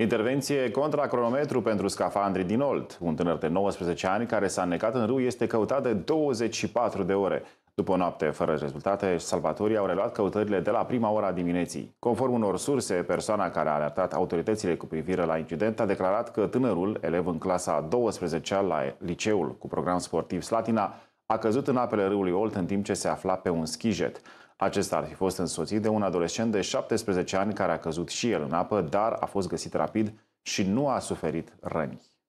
Intervenție contra cronometru pentru scafandri din Olt. Un tânăr de 19 ani care s-a necat în râu este căutat de 24 de ore. După o noapte fără rezultate, salvatorii au reluat căutările de la prima ora dimineții. Conform unor surse, persoana care a alertat autoritățile cu privire la incident a declarat că tânărul, elev în clasa 12 la liceul cu program sportiv Slatina, a căzut în apele râului Olt în timp ce se afla pe un schijet. Acesta ar fi fost însoțit de un adolescent de 17 ani care a căzut și el în apă, dar a fost găsit rapid și nu a suferit răni.